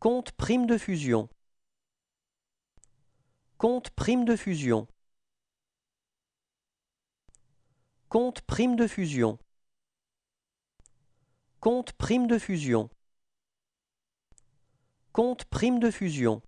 Compte prime de fusion. Compte prime de fusion. Compte prime de fusion. Compte prime de fusion. Compte prime de fusion.